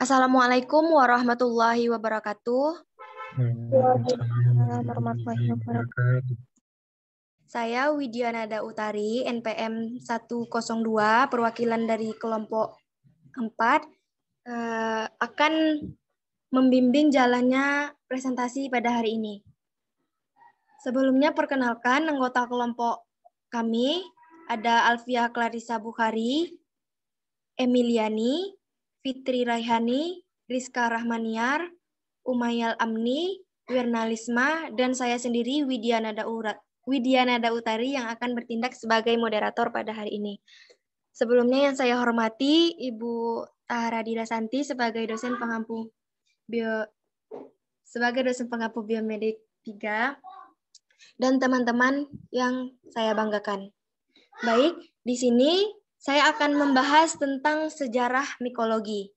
Assalamualaikum warahmatullahi wabarakatuh. warahmatullahi wabarakatuh. Saya Widianada Utari, NPM 102, perwakilan dari kelompok 4, eh, akan membimbing jalannya presentasi pada hari ini. Sebelumnya perkenalkan anggota kelompok kami, ada Alfia Clarissa Bukhari, Emiliani, Fitri Raihani, Rizka Rahmaniar, Umayal Amni, Wirna dan saya sendiri Widiana Daurat. Widiana Dautari yang akan bertindak sebagai moderator pada hari ini. Sebelumnya yang saya hormati Ibu Taharadila Santi sebagai dosen pengampu bio sebagai dosen pengampu biomedik 3 dan teman-teman yang saya banggakan. Baik, di sini saya akan membahas tentang sejarah mikologi.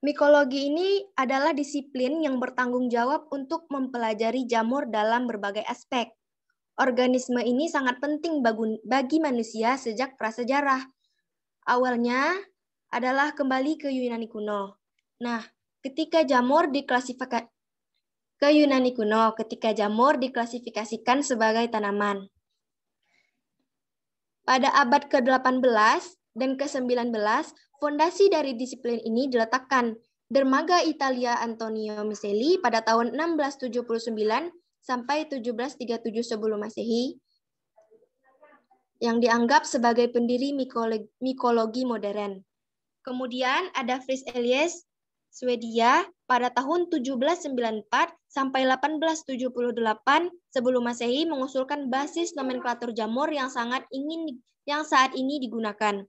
Mikologi ini adalah disiplin yang bertanggung jawab untuk mempelajari jamur dalam berbagai aspek. Organisme ini sangat penting bagi manusia sejak prasejarah. Awalnya adalah kembali ke Yunani kuno. Nah, ketika jamur diklasifikasi ke Yunani kuno ketika jamur diklasifikasikan sebagai tanaman. Pada abad ke-18 dan ke-19, fondasi dari disiplin ini diletakkan dermaga Italia Antonio Miseli pada tahun 1679 sampai 1737 sebelum Masehi yang dianggap sebagai pendiri mikologi modern. Kemudian ada Fris Elias Swedia pada tahun 1794 sampai 1878 sebelum Masehi mengusulkan basis nomenklatur jamur yang sangat ingin yang saat ini digunakan.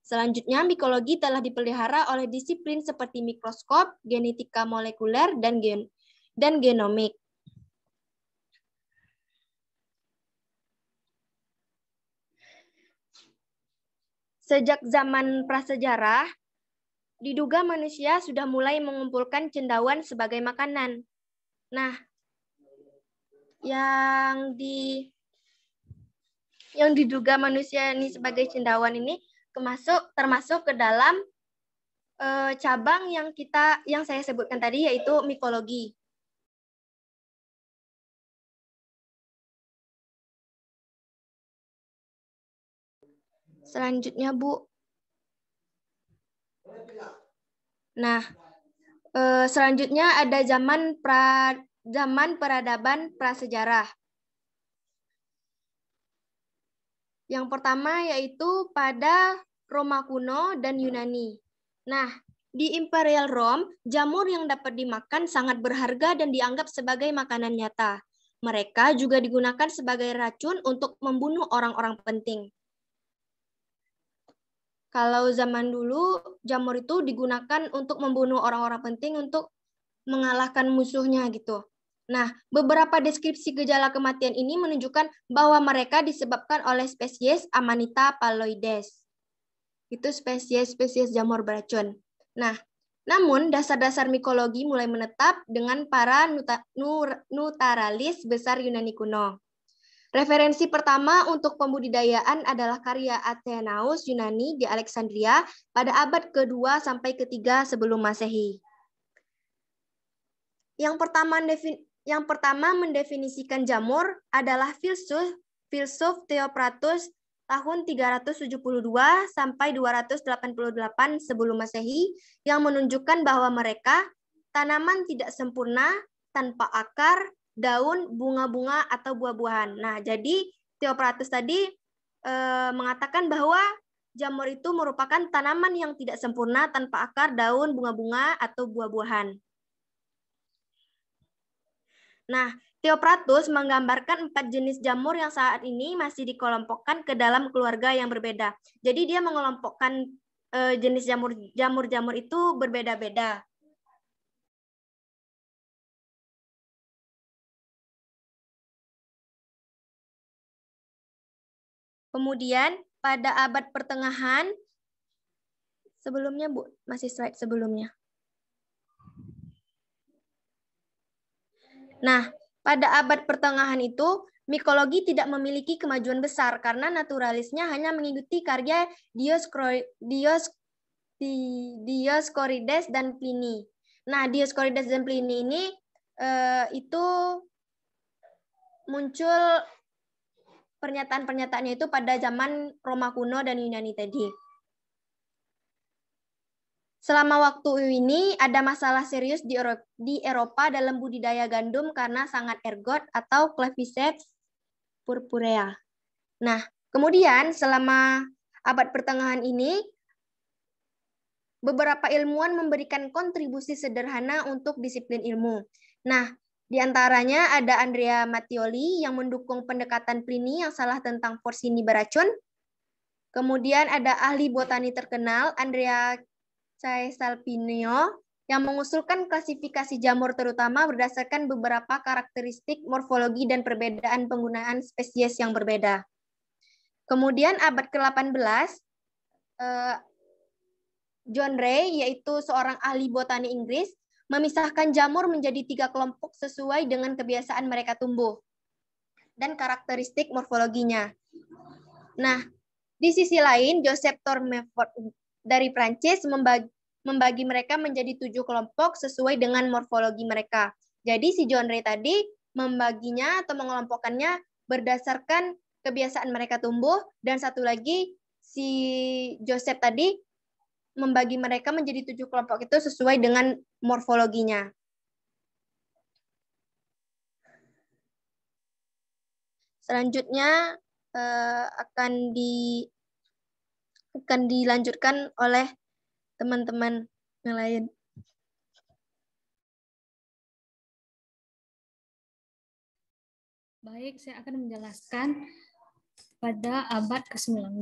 Selanjutnya, mikologi telah dipelihara oleh disiplin seperti mikroskop, genetika molekuler, dan gen dan genomik. Sejak zaman prasejarah, diduga manusia sudah mulai mengumpulkan cendawan sebagai makanan. Nah, yang di yang diduga manusia ini sebagai cendawan ini termasuk termasuk ke dalam e, cabang yang kita yang saya sebutkan tadi yaitu mikologi. Selanjutnya, Bu, Nah, eh, selanjutnya ada zaman pra zaman peradaban prasejarah. Yang pertama yaitu pada Roma kuno dan Yunani. Nah, di Imperial Rome, jamur yang dapat dimakan sangat berharga dan dianggap sebagai makanan nyata. Mereka juga digunakan sebagai racun untuk membunuh orang-orang penting. Kalau zaman dulu jamur itu digunakan untuk membunuh orang-orang penting untuk mengalahkan musuhnya gitu. Nah, beberapa deskripsi gejala kematian ini menunjukkan bahwa mereka disebabkan oleh spesies Amanita paloides. Itu spesies-spesies jamur beracun. Nah, namun dasar-dasar mikologi mulai menetap dengan para nutaralis besar Yunani kuno. Referensi pertama untuk pembudidayaan adalah karya Athenaus Yunani di Alexandria pada abad ke-2 sampai ke-3 sebelum Masehi. Yang pertama, yang pertama mendefinisikan jamur adalah filsuf filsuf Theopratus tahun 372 sampai 288 sebelum Masehi yang menunjukkan bahwa mereka tanaman tidak sempurna, tanpa akar, daun, bunga-bunga, atau buah-buahan. Nah, jadi Theopratus tadi e, mengatakan bahwa jamur itu merupakan tanaman yang tidak sempurna tanpa akar, daun, bunga-bunga, atau buah-buahan. Nah, Theopratus menggambarkan empat jenis jamur yang saat ini masih dikelompokkan ke dalam keluarga yang berbeda. Jadi dia mengelompokkan e, jenis jamur-jamur-jamur itu berbeda-beda. Kemudian pada abad pertengahan, sebelumnya Bu, masih slide sebelumnya. Nah, pada abad pertengahan itu, Mikologi tidak memiliki kemajuan besar karena naturalisnya hanya mengikuti karya Dios, Dioscorides dan Pliny. Nah, Dioscorides dan Pliny ini eh, itu muncul pernyataan-pernyataannya itu pada zaman Roma kuno dan Yunani tadi. Selama waktu ini ada masalah serius di Eropa, dalam budidaya gandum karena sangat ergot atau Cleviceps purpurea. Nah, kemudian selama abad pertengahan ini beberapa ilmuwan memberikan kontribusi sederhana untuk disiplin ilmu. Nah, di antaranya ada Andrea Mattioli yang mendukung pendekatan Plini yang salah tentang porsini beracun. Kemudian ada ahli botani terkenal Andrea Caesalpino yang mengusulkan klasifikasi jamur terutama berdasarkan beberapa karakteristik morfologi dan perbedaan penggunaan spesies yang berbeda. Kemudian abad ke-18, eh, John Ray, yaitu seorang ahli botani Inggris, memisahkan jamur menjadi tiga kelompok sesuai dengan kebiasaan mereka tumbuh dan karakteristik morfologinya. Nah, di sisi lain, Joseph Tormefort dari Prancis membagi, membagi mereka menjadi tujuh kelompok sesuai dengan morfologi mereka. Jadi si John Ray tadi membaginya atau mengelompokkannya berdasarkan kebiasaan mereka tumbuh dan satu lagi si Joseph tadi membagi mereka menjadi tujuh kelompok itu sesuai dengan morfologinya. Selanjutnya eh, akan di akan dilanjutkan oleh teman-teman yang lain. Baik, saya akan menjelaskan pada abad ke-19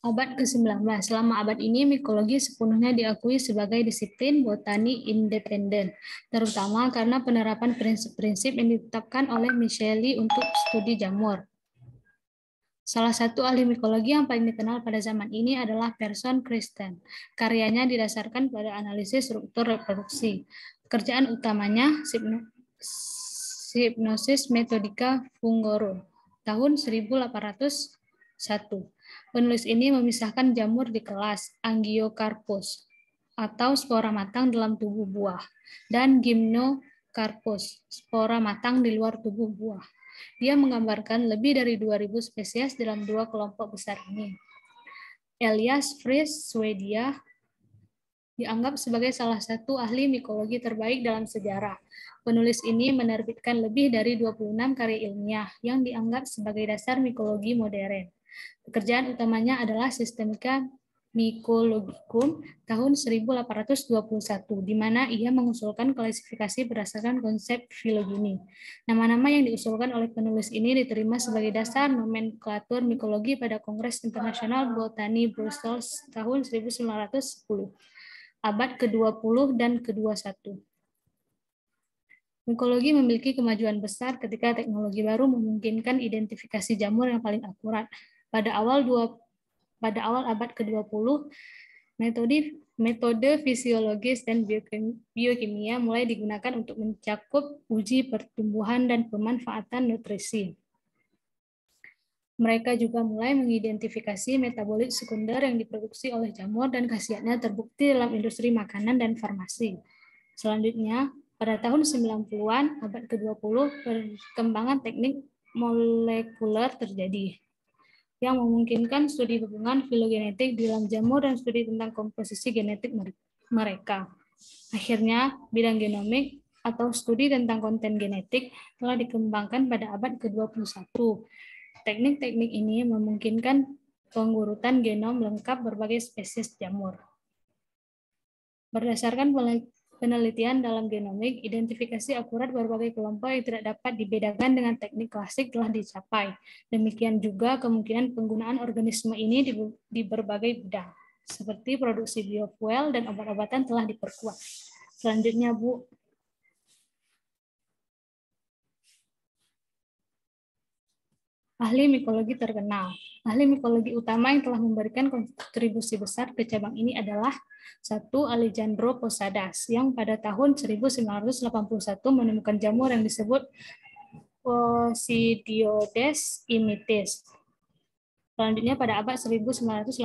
abad ke-19. Selama abad ini, mikologi sepenuhnya diakui sebagai disiplin botani independen, terutama karena penerapan prinsip-prinsip yang ditetapkan oleh Micheli untuk studi jamur. Salah satu ahli mikologi yang paling dikenal pada zaman ini adalah Person Kristen. Karyanya didasarkan pada analisis struktur reproduksi. Kerjaan utamanya Hypnosis Metodika Fungorum tahun 1801 Penulis ini memisahkan jamur di kelas, angiocarpus, atau spora matang dalam tubuh buah, dan gymnocarpus, spora matang di luar tubuh buah. Dia menggambarkan lebih dari 2.000 spesies dalam dua kelompok besar ini. Elias Fries, Swedia, dianggap sebagai salah satu ahli mikologi terbaik dalam sejarah. Penulis ini menerbitkan lebih dari 26 karya ilmiah yang dianggap sebagai dasar mikologi modern. Pekerjaan utamanya adalah sistemika Mycologicum tahun 1821, di mana ia mengusulkan klasifikasi berdasarkan konsep filogeni. Nama-nama yang diusulkan oleh penulis ini diterima sebagai dasar nomenklatur mikologi pada Kongres Internasional Botani Brussels tahun 1910, abad ke-20 dan ke-21. Mikologi memiliki kemajuan besar ketika teknologi baru memungkinkan identifikasi jamur yang paling akurat. Pada awal dua, pada awal abad ke-20, metode metode fisiologis dan biokimia mulai digunakan untuk mencakup uji pertumbuhan dan pemanfaatan nutrisi. Mereka juga mulai mengidentifikasi metabolit sekunder yang diproduksi oleh jamur dan khasiatnya terbukti dalam industri makanan dan farmasi. Selanjutnya, pada tahun 90-an, abad ke-20, perkembangan teknik molekuler terjadi yang memungkinkan studi hubungan filogenetik di dalam jamur dan studi tentang komposisi genetik mereka. Akhirnya, bidang genomik atau studi tentang konten genetik telah dikembangkan pada abad ke-21. Teknik-teknik ini memungkinkan pengurutan genom lengkap berbagai spesies jamur. Berdasarkan penelitian dalam genomik, identifikasi akurat berbagai kelompok yang tidak dapat dibedakan dengan teknik klasik telah dicapai. Demikian juga kemungkinan penggunaan organisme ini di, di berbagai bidang, seperti produksi biofuel dan obat-obatan telah diperkuat. Selanjutnya, Bu, ahli mikologi terkenal. Ahli mikologi utama yang telah memberikan kontribusi besar ke cabang ini adalah satu Alejandro Posadas yang pada tahun 1981 menemukan jamur yang disebut Posidiodes imitis. Selanjutnya pada abad 1986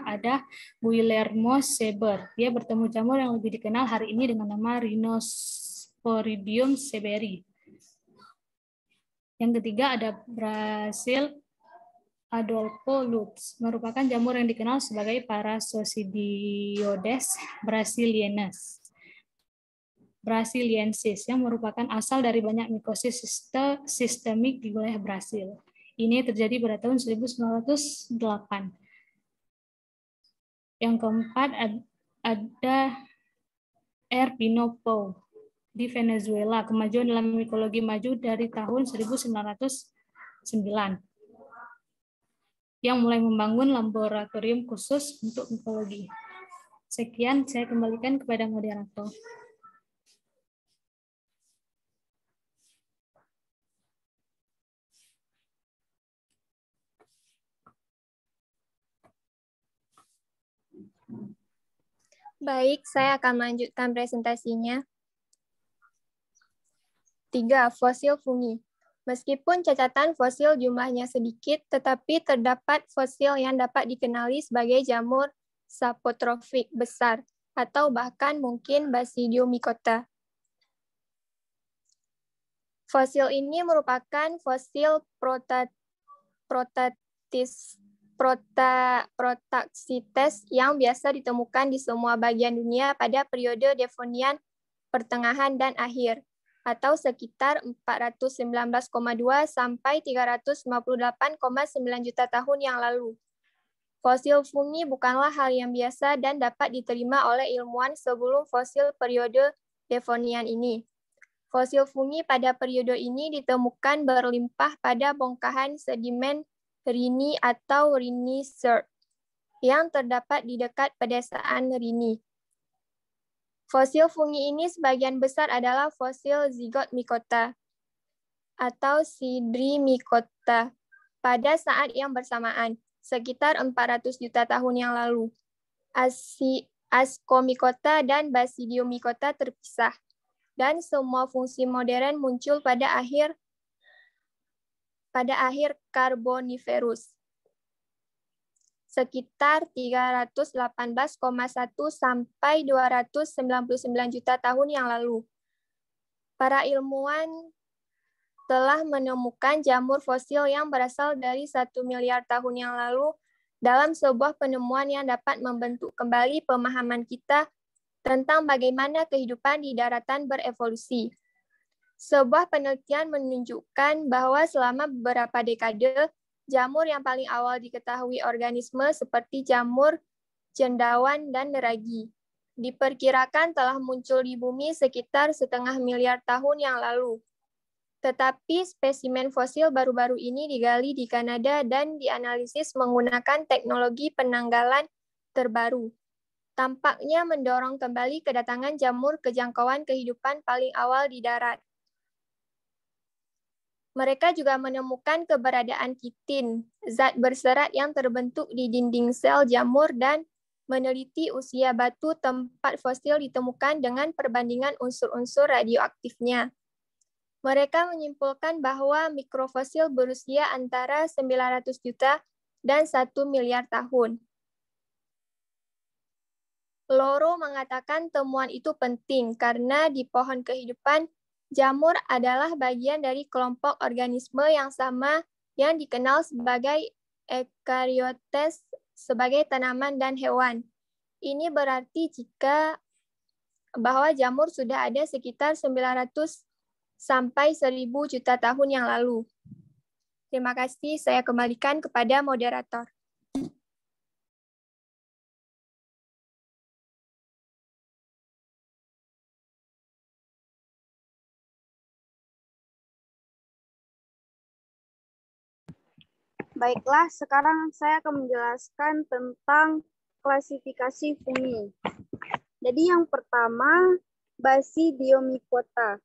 ada Guillermo Seber. Dia bertemu jamur yang lebih dikenal hari ini dengan nama Rhinosporidium seberi. Yang ketiga ada Brasil Adolfo Lutz, merupakan jamur yang dikenal sebagai Parasocidiodes brasiliensis. Brasiliensis yang merupakan asal dari banyak mikosis sistemik di wilayah Brasil. Ini terjadi pada tahun 1908. Yang keempat ada R di Venezuela, kemajuan dalam ekologi maju dari tahun 1909 yang mulai membangun laboratorium khusus untuk ekologi. Sekian, saya kembalikan kepada moderator. Baik, saya akan melanjutkan presentasinya tiga Fosil fungi. Meskipun cacatan fosil jumlahnya sedikit, tetapi terdapat fosil yang dapat dikenali sebagai jamur sapotrofik besar atau bahkan mungkin basidiomycota Fosil ini merupakan fosil protatis, prota, protaxites yang biasa ditemukan di semua bagian dunia pada periode Devonian pertengahan dan akhir atau sekitar 419,2 sampai 358,9 juta tahun yang lalu. Fosil fungi bukanlah hal yang biasa dan dapat diterima oleh ilmuwan sebelum fosil periode Devonian ini. Fosil fungi pada periode ini ditemukan berlimpah pada bongkahan sedimen Rini atau Rini Sert yang terdapat di dekat pedesaan Rini. Fosil fungi ini sebagian besar adalah fosil zigot mikota atau sidri mikota pada saat yang bersamaan, sekitar 400 juta tahun yang lalu. Asi, ascomycota dan basidiomycota terpisah, dan semua fungsi modern muncul pada akhir pada akhir karboniferus sekitar 318,1 sampai 299 juta tahun yang lalu. Para ilmuwan telah menemukan jamur fosil yang berasal dari 1 miliar tahun yang lalu dalam sebuah penemuan yang dapat membentuk kembali pemahaman kita tentang bagaimana kehidupan di daratan berevolusi. Sebuah penelitian menunjukkan bahwa selama beberapa dekade, jamur yang paling awal diketahui organisme seperti jamur, cendawan, dan neragi. Diperkirakan telah muncul di bumi sekitar setengah miliar tahun yang lalu. Tetapi spesimen fosil baru-baru ini digali di Kanada dan dianalisis menggunakan teknologi penanggalan terbaru. Tampaknya mendorong kembali kedatangan jamur ke jangkauan kehidupan paling awal di darat. Mereka juga menemukan keberadaan kitin, zat berserat yang terbentuk di dinding sel jamur dan meneliti usia batu tempat fosil ditemukan dengan perbandingan unsur-unsur radioaktifnya. Mereka menyimpulkan bahwa mikrofosil berusia antara 900 juta dan 1 miliar tahun. Loro mengatakan temuan itu penting karena di pohon kehidupan Jamur adalah bagian dari kelompok organisme yang sama yang dikenal sebagai eukariotes sebagai tanaman dan hewan. Ini berarti jika bahwa jamur sudah ada sekitar 900 sampai 1000 juta tahun yang lalu. Terima kasih, saya kembalikan kepada moderator. Baiklah, sekarang saya akan menjelaskan tentang klasifikasi fungi. Jadi yang pertama, basidiomycota.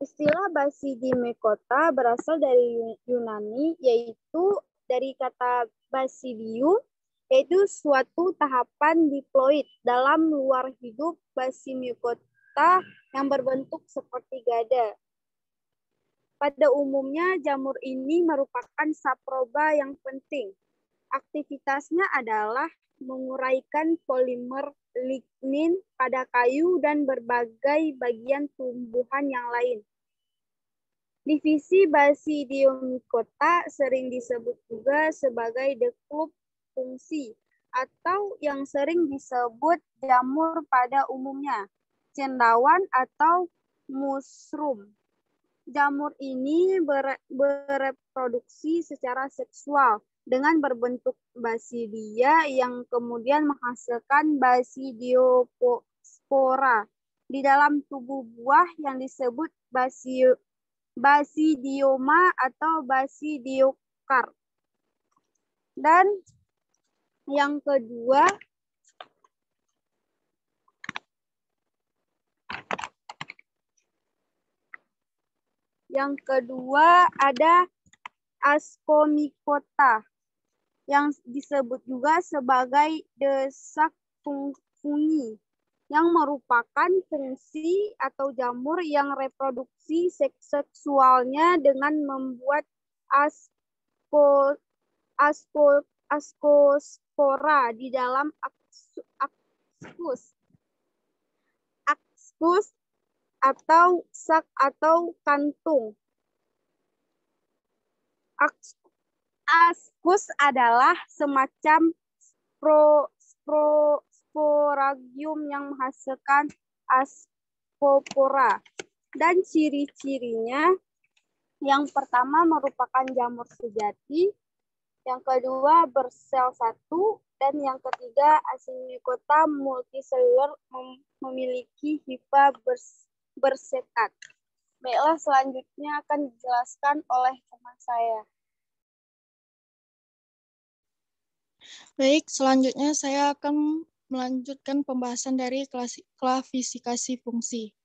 Istilah basidiomycota berasal dari Yunani, yaitu dari kata basidium, yaitu suatu tahapan diploid dalam luar hidup basimikota yang berbentuk seperti gada. Pada umumnya, jamur ini merupakan saproba yang penting. Aktivitasnya adalah menguraikan polimer lignin pada kayu dan berbagai bagian tumbuhan yang lain. Divisi Basidiomycota sering disebut juga sebagai the club fungsi atau yang sering disebut jamur pada umumnya, cendawan atau mushroom jamur ini bere, bereproduksi secara seksual dengan berbentuk basidia yang kemudian menghasilkan basidiospora di dalam tubuh buah yang disebut basio, basidioma atau basidiokar. Dan yang kedua, Yang kedua ada askomikota yang disebut juga sebagai desak fungi yang merupakan fungsi atau jamur yang reproduksi seksualnya dengan membuat asko, asko, askospora di dalam aks, akskus atau sak atau kantung. Askus adalah semacam spro, spro, sporagium yang menghasilkan aspopora. Dan ciri-cirinya yang pertama merupakan jamur sejati, yang kedua bersel satu, dan yang ketiga asimikota multiseluler memiliki hifa bers bersekat. Baiklah, selanjutnya akan dijelaskan oleh teman saya. Baik, selanjutnya saya akan melanjutkan pembahasan dari klasifikasi fungsi.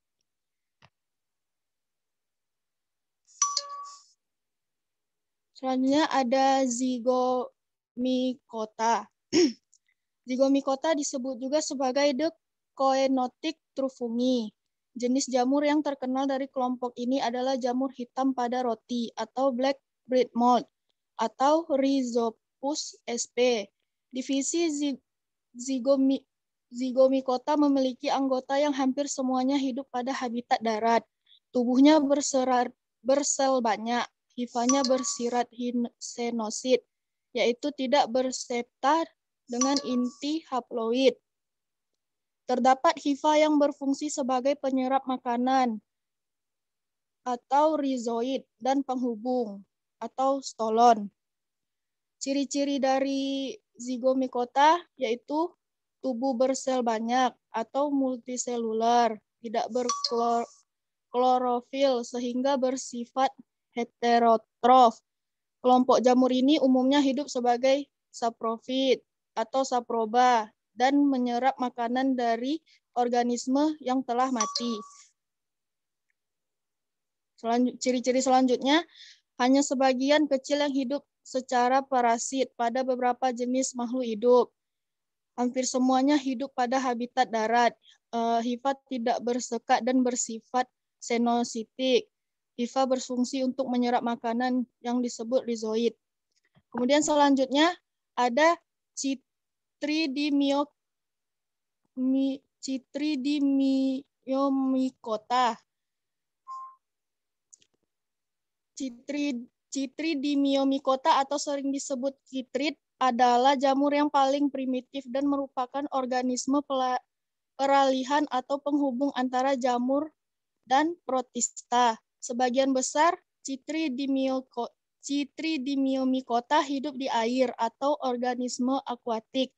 Selanjutnya ada zigomikota. zigomikota disebut juga sebagai the coenotic trufungi Jenis jamur yang terkenal dari kelompok ini adalah jamur hitam pada roti atau black bread mold atau Rhizopus sp. Divisi zigomi, zigomikota memiliki anggota yang hampir semuanya hidup pada habitat darat. Tubuhnya berserat, bersel banyak, hifanya bersirat hinsenosid, yaitu tidak bersepta dengan inti haploid. Terdapat hifa yang berfungsi sebagai penyerap makanan atau rizoid dan penghubung atau stolon. Ciri-ciri dari zigomikota yaitu tubuh bersel banyak atau multiselular, tidak berklorofil sehingga bersifat heterotrof. Kelompok jamur ini umumnya hidup sebagai saprofit atau saproba dan menyerap makanan dari organisme yang telah mati. ciri-ciri selanjutnya, hanya sebagian kecil yang hidup secara parasit pada beberapa jenis makhluk hidup. Hampir semuanya hidup pada habitat darat. Eh, Hifa tidak bersekat dan bersifat senositik. Hifa berfungsi untuk menyerap makanan yang disebut rizoid. Kemudian selanjutnya ada cit Citri di Mio Mi, Citri di Mio mikota, Citri Citri di Mio mikota atau sering disebut citrit adalah jamur yang paling primitif dan merupakan organisme peralihan atau penghubung antara jamur dan protista. Sebagian besar Citri di Mio, Citri di Miomikota hidup di air atau organisme akuatik.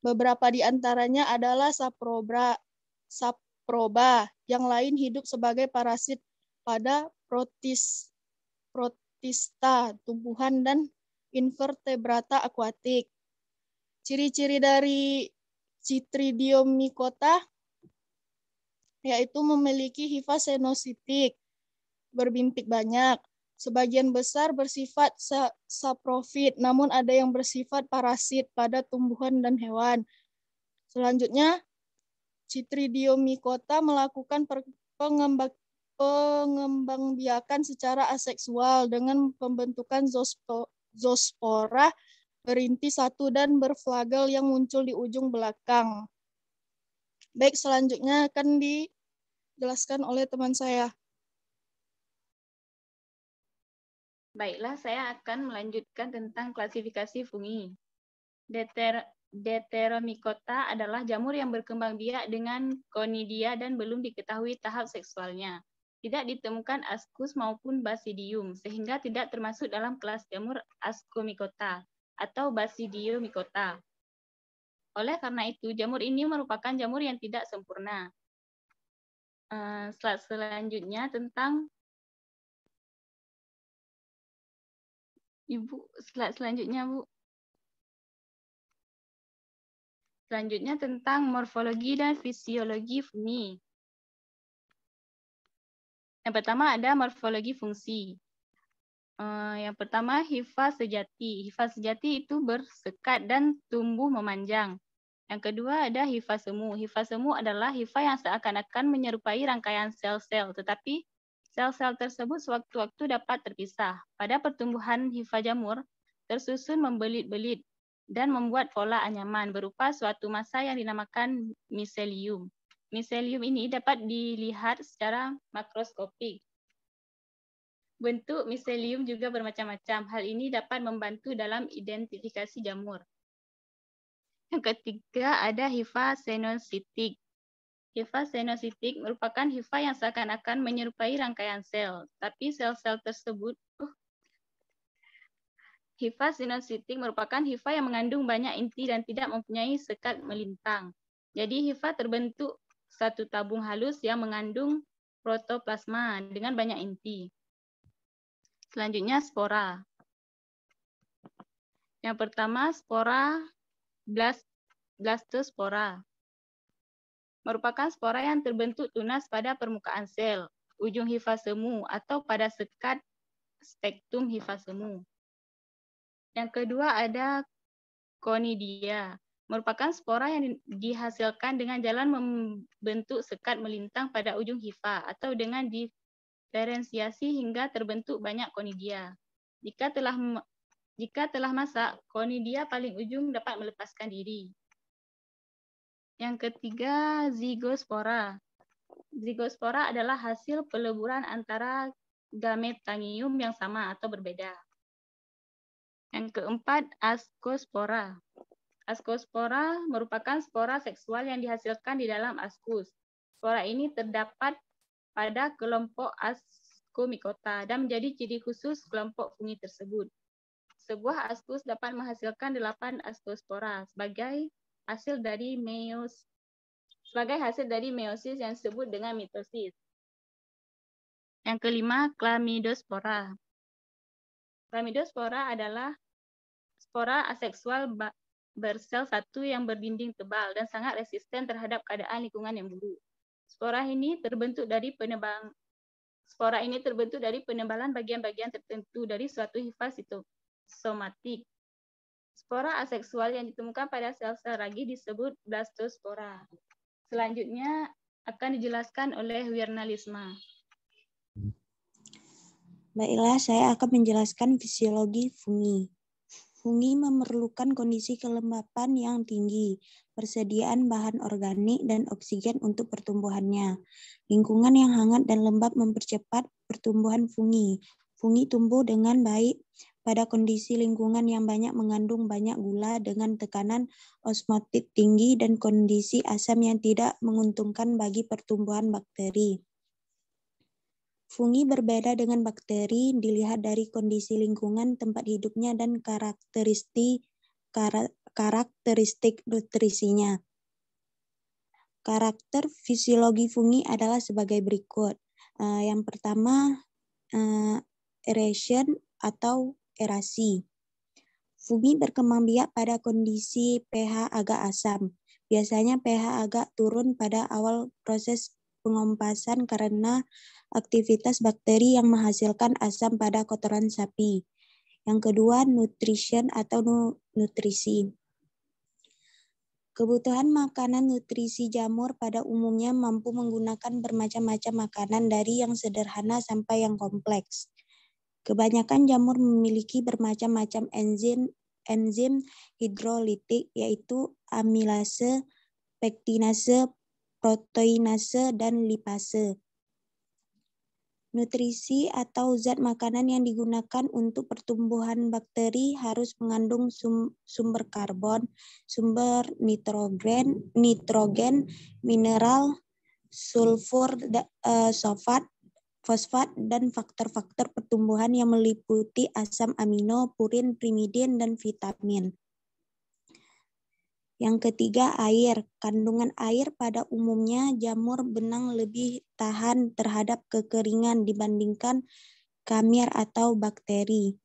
Beberapa di antaranya adalah saproba, saproba, yang lain hidup sebagai parasit pada protis, protista, tumbuhan, dan invertebrata akuatik. Ciri-ciri dari Citridiomycota yaitu memiliki hifa senositik, berbintik banyak, Sebagian besar bersifat saprofit, namun ada yang bersifat parasit pada tumbuhan dan hewan. Selanjutnya, Citridiomycota melakukan pengembang, pengembangbiakan secara aseksual dengan pembentukan zoospora berinti satu dan berflagel yang muncul di ujung belakang. Baik, selanjutnya akan dijelaskan oleh teman saya. Baiklah, saya akan melanjutkan tentang klasifikasi fungi. Deter Deteromycota adalah jamur yang berkembang biak dengan konidia dan belum diketahui tahap seksualnya. Tidak ditemukan askus maupun basidium, sehingga tidak termasuk dalam kelas jamur ascomycota atau basidiomycota. Oleh karena itu, jamur ini merupakan jamur yang tidak sempurna. Eh, selanjutnya tentang Ibu, slide selanjutnya, Bu. Selanjutnya tentang morfologi dan fisiologi fungi. Yang pertama ada morfologi fungsi. Eh, yang pertama hifa sejati. Hifa sejati itu bersekat dan tumbuh memanjang. Yang kedua ada hifa semu. Hifa semu adalah hifa yang seakan-akan menyerupai rangkaian sel-sel, tetapi Sel-sel tersebut sewaktu-waktu dapat terpisah. Pada pertumbuhan hifa jamur, tersusun membelit-belit dan membuat pola anyaman berupa suatu masa yang dinamakan miselium. Miselium ini dapat dilihat secara makroskopik. Bentuk miselium juga bermacam-macam. Hal ini dapat membantu dalam identifikasi jamur. Yang ketiga ada hifa senositik. HIFA senositik merupakan HIFA yang seakan-akan menyerupai rangkaian sel, tapi sel-sel tersebut HIFA uh, sinositik merupakan HIFA yang mengandung banyak inti dan tidak mempunyai sekat melintang. Jadi HIFA terbentuk satu tabung halus yang mengandung protoplasma dengan banyak inti. Selanjutnya spora. Yang pertama spora blast, blastospora merupakan spora yang terbentuk tunas pada permukaan sel, ujung hifa semu, atau pada sekat spektrum hifa semu. Yang kedua ada konidia, merupakan spora yang dihasilkan dengan jalan membentuk sekat melintang pada ujung hifa atau dengan diferensiasi hingga terbentuk banyak konidia. Jika telah jika telah masak, konidia paling ujung dapat melepaskan diri. Yang ketiga, zigospora. Zigospora adalah hasil peleburan antara gamet tangium yang sama atau berbeda. Yang keempat, ascospora. Ascospora merupakan spora seksual yang dihasilkan di dalam askus. Spora ini terdapat pada kelompok ascomycota dan menjadi ciri khusus kelompok fungi tersebut. Sebuah askus dapat menghasilkan 8 ascospora sebagai hasil dari meiosis sebagai hasil dari meiosis yang disebut dengan mitosis. Yang kelima, klamidospora. Klamidospora adalah spora aseksual bersel satu yang berdinding tebal dan sangat resisten terhadap keadaan lingkungan yang buruk. Spora ini terbentuk dari penebang spora ini terbentuk dari penebalan bagian-bagian tertentu dari suatu itu somatik. Spora aseksual yang ditemukan pada sel-sel ragi disebut blastospora. Selanjutnya akan dijelaskan oleh Wirnalisma. Baiklah, saya akan menjelaskan fisiologi fungi. Fungi memerlukan kondisi kelembapan yang tinggi, persediaan bahan organik dan oksigen untuk pertumbuhannya. Lingkungan yang hangat dan lembab mempercepat pertumbuhan fungi. Fungi tumbuh dengan baik pada kondisi lingkungan yang banyak mengandung banyak gula dengan tekanan osmotik tinggi dan kondisi asam yang tidak menguntungkan bagi pertumbuhan bakteri. Fungi berbeda dengan bakteri dilihat dari kondisi lingkungan, tempat hidupnya, dan karakteristik karakteristik nutrisinya. Karakter fisiologi fungi adalah sebagai berikut. Uh, yang pertama, uh, eh, aeration atau erasi. Fungi berkembang biak pada kondisi pH agak asam. Biasanya pH agak turun pada awal proses pengompasan karena aktivitas bakteri yang menghasilkan asam pada kotoran sapi. Yang kedua, nutrition atau nu nutrisi. Kebutuhan makanan nutrisi jamur pada umumnya mampu menggunakan bermacam-macam makanan dari yang sederhana sampai yang kompleks. Kebanyakan jamur memiliki bermacam-macam enzim enzim hidrolitik yaitu amilase, pektinase, proteinase, dan lipase. Nutrisi atau zat makanan yang digunakan untuk pertumbuhan bakteri harus mengandung sum, sumber karbon, sumber nitrogen, nitrogen, mineral, sulfur, da, uh, sulfat, fosfat, dan faktor-faktor pertumbuhan yang meliputi asam amino, purin, primidin, dan vitamin. Yang ketiga, air. Kandungan air pada umumnya jamur benang lebih tahan terhadap kekeringan dibandingkan kamir atau bakteri.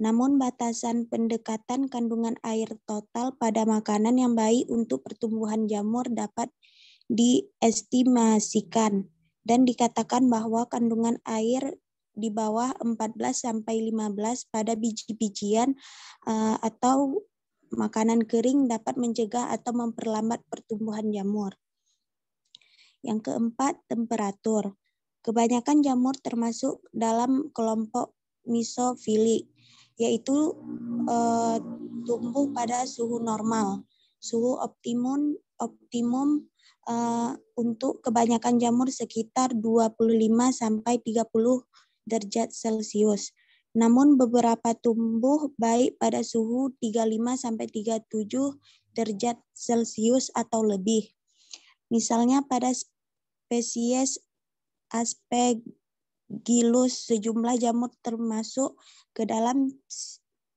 Namun batasan pendekatan kandungan air total pada makanan yang baik untuk pertumbuhan jamur dapat diestimasikan dan dikatakan bahwa kandungan air di bawah 14 sampai 15 pada biji-bijian uh, atau makanan kering dapat mencegah atau memperlambat pertumbuhan jamur. Yang keempat, temperatur. Kebanyakan jamur termasuk dalam kelompok misofilik, yaitu uh, tumbuh pada suhu normal. Suhu optimum optimum uh, untuk kebanyakan jamur sekitar 25 sampai 30 derajat Celcius. Namun beberapa tumbuh baik pada suhu 35 sampai 37 derajat Celcius atau lebih. Misalnya pada spesies Aspergillus sejumlah jamur termasuk ke dalam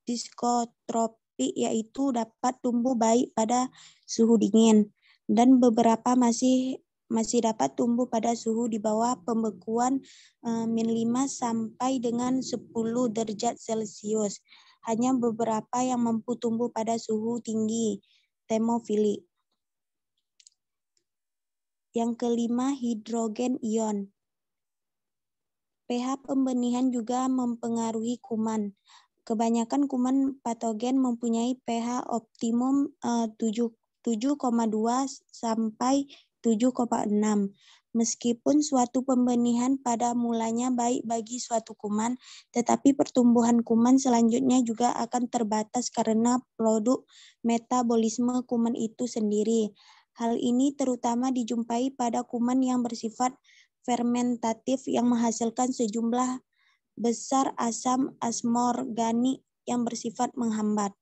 diskotropi yaitu dapat tumbuh baik pada suhu dingin dan beberapa masih masih dapat tumbuh pada suhu di bawah pembekuan eh, min 5 sampai dengan 10 derajat Celcius. Hanya beberapa yang mampu tumbuh pada suhu tinggi, temofili. Yang kelima, hidrogen ion. pH pembenihan juga mempengaruhi kuman. Kebanyakan kuman patogen mempunyai pH optimum eh, 7,2 sampai 7,6. Meskipun suatu pembenihan pada mulanya baik bagi suatu kuman, tetapi pertumbuhan kuman selanjutnya juga akan terbatas karena produk metabolisme kuman itu sendiri. Hal ini terutama dijumpai pada kuman yang bersifat fermentatif yang menghasilkan sejumlah besar asam asmorganik yang bersifat menghambat.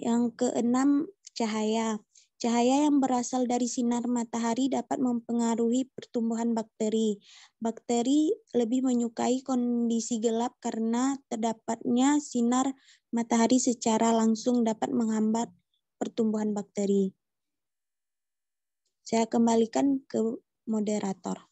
Yang keenam, cahaya. Cahaya yang berasal dari sinar matahari dapat mempengaruhi pertumbuhan bakteri. Bakteri lebih menyukai kondisi gelap karena terdapatnya sinar matahari secara langsung dapat menghambat pertumbuhan bakteri. Saya kembalikan ke moderator.